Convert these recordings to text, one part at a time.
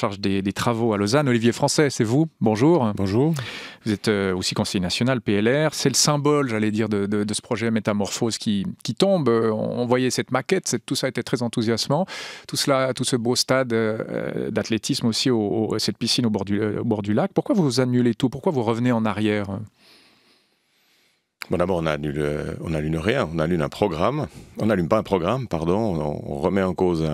charge des, travaux à Lausanne. Olivier Français, c'est vous. Bonjour. Bonjour. Vous êtes euh, aussi conseiller national PLR. C'est le symbole, j'allais dire, de, ce projet Métamorphose qui, qui tombe. Euh, on, voyait cette maquette, tout ça était très enthousiasmant. Tout cela, tout ce beau stade euh, d'athlétisme aussi, cette piscine au bord, du, au bord du lac. Pourquoi vous annulez tout Pourquoi vous revenez en arrière Bon, d'abord, on n'allume euh, rien, on allume un programme. On n'allume pas un programme, pardon, on, remet en cause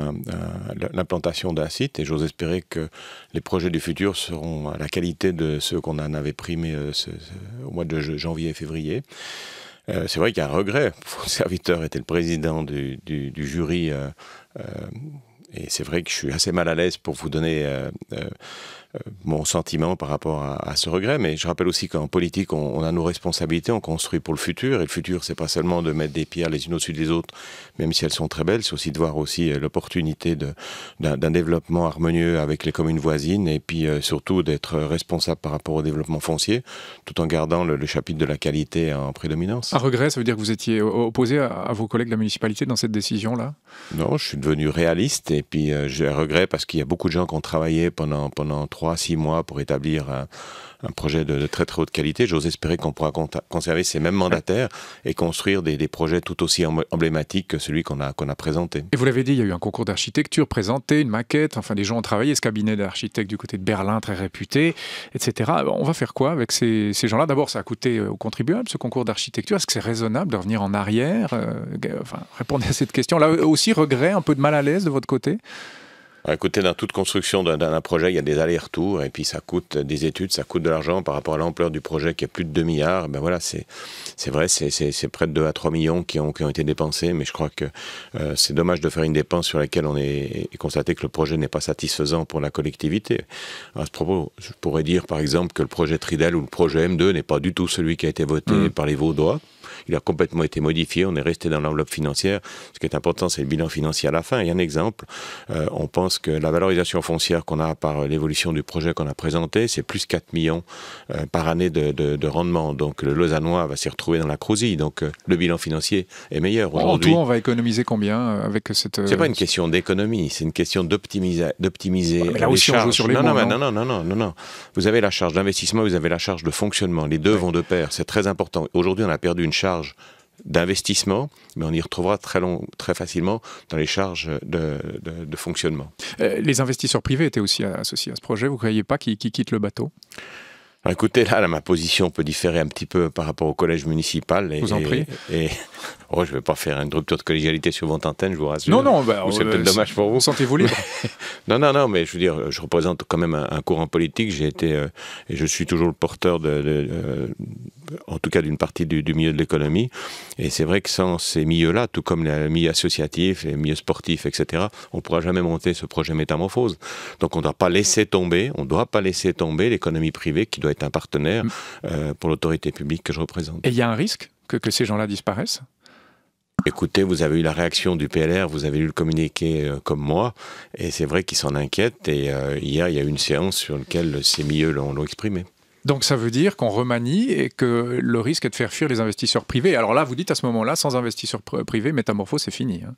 l'implantation d'un site et j'ose espérer que les projets du futur seront à la qualité de ceux qu'on en avait primés euh, au mois de janvier et février. Euh, c'est vrai qu'il y a un regret. Mon serviteur était le président du, jury. Et c'est vrai que je suis assez mal à l'aise pour vous donner euh, euh, euh, mon sentiment par rapport à, ce regret, mais je rappelle aussi qu'en politique, on, a nos responsabilités, on construit pour le futur, et le futur, c'est pas seulement de mettre des pierres les unes au-dessus des autres, même si elles sont très belles, c'est aussi de voir aussi l'opportunité d'un développement harmonieux avec les communes voisines, et puis surtout d'être responsable par rapport au développement foncier, tout en gardant le, chapitre de la qualité en prédominance. Un regret, ça veut dire que vous étiez opposé à, à vos collègues de la municipalité dans cette décision-là Non, je suis devenu réaliste, et puis euh, j'ai un regret parce qu'il y a beaucoup de gens qui ont travaillé pendant, pendant 3-6 mois pour établir un, projet de, très très haute qualité. J'ose espérer qu'on pourra conserver ces mêmes mandataires et construire des, des projets tout aussi emblématiques que celui qu'on a, qu'on a présenté. Et vous l'avez dit, il y a eu un concours d'architecture présenté, une maquette, enfin des gens ont travaillé, ce cabinet d'architectes du côté de Berlin très réputé, etc. On va faire quoi avec ces, ces gens-là D'abord, ça a coûté euh, aux contribuables ce concours d'architecture. Est-ce que c'est raisonnable de revenir en arrière euh, Enfin, répondez à cette question. Là aussi, regret, un peu de mal à l'aise de votre côté côté à côté toute construction d'un projet, il y a des allers-retours et puis ça coûte des études, ça coûte de l'argent par rapport à l'ampleur du projet qui est plus de 2 milliards. Ben voilà, c'est vrai, c'est près de 2 à 3 millions qui ont, qui ont été dépensés, mais je crois que euh, c'est dommage de faire une dépense sur laquelle on est constaté que le projet n'est pas satisfaisant pour la collectivité. À ce propos, je pourrais dire par exemple que le projet Tridel ou le projet M2 n'est pas du tout celui qui a été voté mmh. par les Vaudois. Il a complètement été modifié, on est resté dans l'enveloppe financière. Ce qui est important, c'est le bilan financier à la fin. Et un exemple, euh, on pense parce que la valorisation foncière qu'on a par l'évolution du projet qu'on a présenté, c'est plus 4 millions euh, par année de, rendement. Donc le Lausannois va s'y retrouver dans la crousille. Donc euh, le bilan financier est meilleur aujourd'hui. En tout, on va économiser combien euh, avec cette. C'est pas une question d'économie, c'est une question d'optimiser. d'optimiser les charges. sur les non, non, non, non, non, non, Vous avez la charge d'investissement, vous avez la charge de fonctionnement. Les deux vont de pair. C'est très important. Aujourd'hui, on a perdu une charge d'investissement, mais on y retrouvera très, long, très facilement dans les charges de, fonctionnement. Euh, les investisseurs privés étaient aussi associés à ce projet. Vous ne croyez pas qu'ils quittent le bateau bah, écoutez, là, ma position peut différer un petit peu par rapport au collège municipal. vous en Et, Oh, je ne vais pas faire une rupture de collégialité sur votre antenne, je vous rassure. Non, non, bah, c'est euh, peut-être dommage pour vous. Sentez-vous libre. non, non, non, mais je veux dire, je représente quand même un, courant politique. J'ai été, euh, et je suis toujours le porteur de en tout cas d'une partie du, milieu de l'économie. Et c'est vrai que sans ces milieux-là, tout comme les milieux associatifs, les milieux sportifs, etc., on ne pourra jamais monter ce projet métamorphose. Donc on ne doit pas laisser tomber, on doit pas laisser tomber l'économie privée qui doit être un partenaire mm. euh, pour l'autorité publique que je représente. Et il y a un risque que, ces gens-là disparaissent Écoutez, vous avez eu la réaction du PLR, vous avez eu le communiqué euh, comme moi, et c'est vrai qu'ils s'en inquiètent. Et hier, euh, il y a eu une séance sur laquelle ces milieux l'ont exprimé. Donc ça veut dire qu'on remanie et que le risque est de faire fuir les investisseurs privés. Alors là, vous dites à ce moment-là, sans investisseurs privés, Métamorphose, c'est fini. Hein.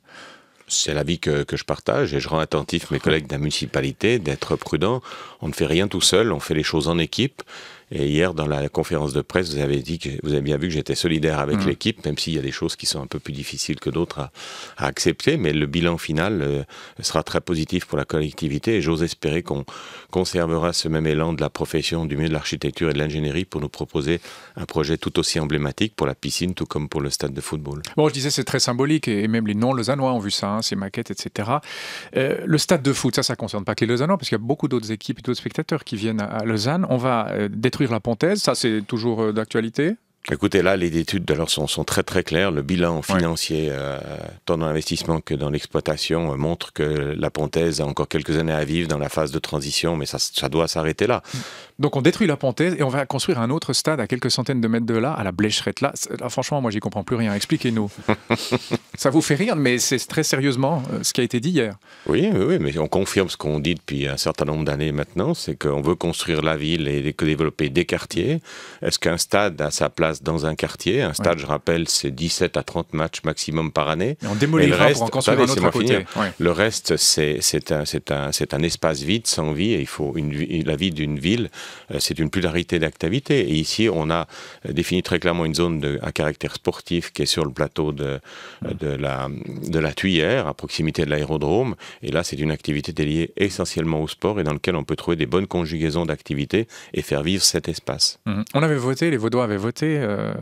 C'est l'avis que, que je partage et je rends attentif mes collègues de la municipalité d'être prudent. On ne fait rien tout seul, on fait les choses en équipe. Et hier, dans la conférence de presse, vous avez dit que vous avez bien vu que j'étais solidaire avec mm. l'équipe, même s'il y a des choses qui sont un peu plus difficiles que d'autres à, accepter. Mais le bilan final euh, sera très positif pour la collectivité. Et j'ose espérer qu'on conservera ce même élan de la profession, du milieu de l'architecture et de l'ingénierie pour nous proposer un projet tout aussi emblématique pour la piscine, tout comme pour le stade de football. Bon, je disais, c'est très symbolique. Et même les non-lausannois ont vu ça, hein, ces maquettes, etc. Euh, le stade de foot, ça, ça concerne pas que les lausannois, parce qu'il y a beaucoup d'autres équipes et d'autres spectateurs qui viennent à Lausanne. On va euh, détruire la Penthèse, ça c'est toujours euh, d'actualité Écoutez, là, les études alors, sont, sont très très claires. Le bilan financier, euh, tant dans l'investissement que dans l'exploitation, euh, montre que la Pontaise a encore quelques années à vivre dans la phase de transition, mais ça, doit s'arrêter là. Donc on détruit la Pontaise et on va construire un autre stade à quelques centaines de mètres de là, à la Blécherette. Là, franchement, moi, j'y comprends plus rien. Expliquez-nous. ça vous fait rire, mais c'est très sérieusement euh, ce qui a été dit hier. Oui, oui, oui mais on confirme ce qu'on dit depuis un certain nombre d'années maintenant, c'est qu'on veut construire la ville et développer des quartiers. Est-ce qu'un stade a sa place dans un quartier. Un stade, je rappelle, c'est 17 à 30 matchs maximum par année. on démolit bah le reste, pour en construire un autre à Le reste, c'est un, espace vide, sans vie, et il faut une, la vie d'une ville, euh, c'est une pluralité d'activités. Et ici, on a euh, défini très clairement une zone de, à caractère sportif qui est sur le plateau de, euh, de, la, de la Tuyère, à proximité de l'aérodrome. Et là, c'est une activité déliée essentiellement au sport et dans lequel on peut trouver des bonnes conjugaisons d'activités et faire vivre cet espace. Mmh. On avait voté, les Vaudois avaient voté euh,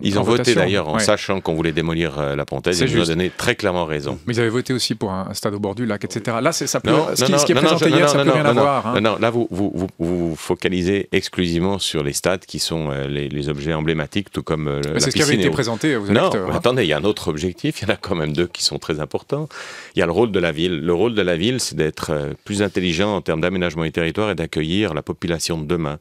ils ont voté d'ailleurs en sachant qu'on voulait démolir euh, la Pontaise. Ils nous ont donné très clairement raison. Mais ils avaient voté aussi pour un, stade au bord du lac, etc. Là, ça ce, qui, est présenté hier, ça peut rien avoir. Non, hein. là, vous vous, focalisez exclusivement sur les stades qui sont euh, les, objets emblématiques, tout comme la C'est ce qui avait été présenté Non, hein. attendez, il y a un autre objectif. Il y en a quand même deux qui sont très importants. Il y a le rôle de la ville. Le rôle de la ville, c'est d'être plus intelligent en termes d'aménagement du territoire et d'accueillir la population de demain,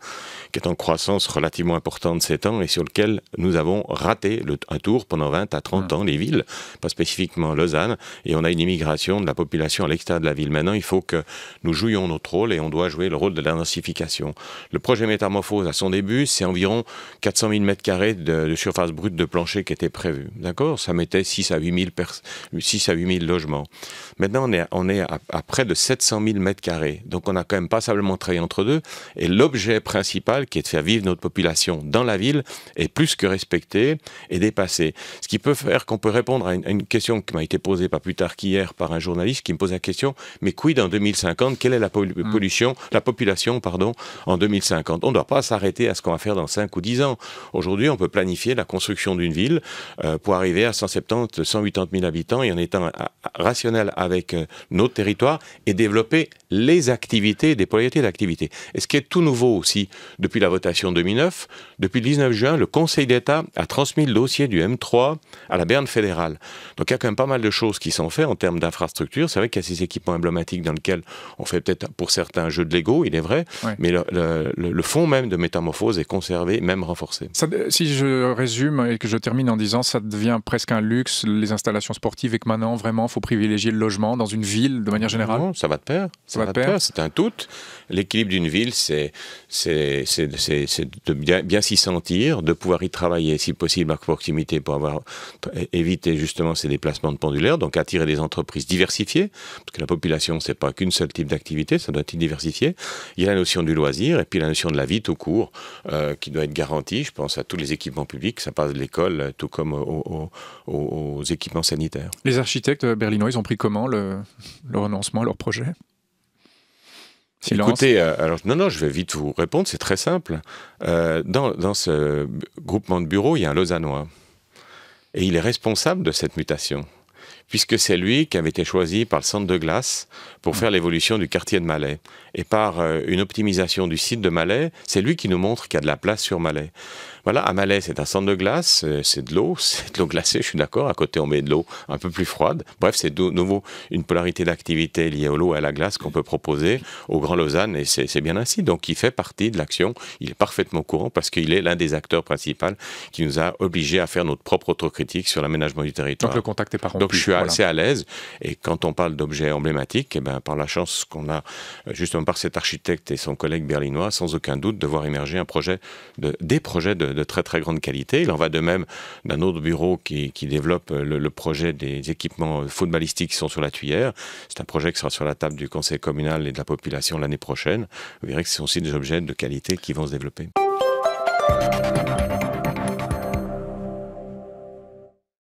qui est en croissance relativement importante ces temps et sur lequel nous avons raté le, un tour pendant 20 à 30 ah. ans, les villes, pas spécifiquement Lausanne, et on a une immigration de la population à l'extérieur de la ville. Maintenant, il faut que nous jouions notre rôle et on doit jouer le rôle de la densification. Le projet Métamorphose, à son début, c'est environ 400 000 m2 de, de surface brute de plancher qui était prévu, D'accord Ça mettait 6 à 8 000, 6 à logements. Maintenant, on est, on est à, près de 700 000 mètres carrés Donc, on a quand même passablement travaillé entre deux. Et l'objet principal qui est de faire vivre notre population dans la ville, est plus que respecté et dépassé. Ce qui peut faire qu'on peut répondre à une, question qui m'a été posée pas plus tard qu'hier par un journaliste qui me pose la question mais quid en 2050 Quelle est la mm. pollution, la population pardon, en 2050 On ne doit pas s'arrêter à ce qu'on va faire dans 5 ou 10 ans. Aujourd'hui, on peut planifier la construction d'une ville euh, pour arriver à 170, 180 000 habitants et en étant rationnel avec nos euh, notre territoire et développer les activités, des priorités d'activité Et ce qui est tout nouveau aussi depuis la votation 2009, depuis le 19 juin, le Conseil d'État a transmis le dossier du M3 à la Berne fédérale. Donc il y a quand même pas mal de choses qui sont faites en termes d'infrastructures. C'est vrai qu'il y a ces équipements emblématiques dans lesquels on fait peut-être pour certains jeu de Lego, il est vrai, mais le, fond même de métamorphose est conservé, même renforcé. si je résume et que je termine en disant, ça devient presque un luxe, les installations sportives, et que maintenant, vraiment, il faut privilégier le logement dans une ville de manière générale Non, ça va de pair. Ça, va, de pair. C'est un tout. L'équilibre d'une ville, c'est de bien, bien s'y sentir de pouvoir y travailler si possible à proximité pour avoir évité justement ces déplacements de pendulaire. donc attirer des entreprises diversifiées, parce que la population c'est pas qu'une seule type d'activité, ça doit être diversifié. Il y a la notion du loisir et puis la notion de la vie tout court euh, qui doit être garantie. Je pense à tous les équipements publics, ça passe de l'école tout comme aux, équipements sanitaires. Les architectes berlinois, ils ont pris comment le, le renoncement à leur projet Écoutez, euh, alors non, non, je vais vite vous répondre, c'est très simple. Euh, dans, dans, ce groupement de bureaux, il y a un Lausannois. Et il est responsable de cette mutation puisque c'est lui qui avait été choisi par le centre de glace pour ah. faire l'évolution du quartier de Malais. Et par euh, une optimisation du site de Malais, c'est lui qui nous montre qu'il y a de la place sur Malais. Voilà, à Malais, c'est un centre de glace, euh, c'est de l'eau, c'est de l'eau glacée, je suis d'accord. À côté, on met de l'eau un peu plus froide. Bref, c'est de nouveau une polarité d'activité liée à l'eau et à la glace qu'on peut proposer au Grand Lausanne, et c'est bien ainsi. Donc, il fait partie de l'action. Il est parfaitement courant parce qu'il est l'un des acteurs principaux qui nous a obligés à faire notre propre autocritique sur l'aménagement du territoire. Donc, le contact est par. Donc, assez à l'aise. Et quand on parle d'objets emblématiques, et eh ben, par la chance qu'on a, euh, justement par cet architecte et son collègue berlinois, sans aucun doute, de voir émerger un projet de, des projets de, très très grande qualité. Il en va de même d'un autre bureau qui, développe euh, le, le, projet des équipements euh, footballistiques qui sont sur la tuyère. C'est un projet qui sera sur la table du conseil communal et de la population l'année prochaine. Vous verrez que ce sont aussi des objets de qualité qui vont se développer.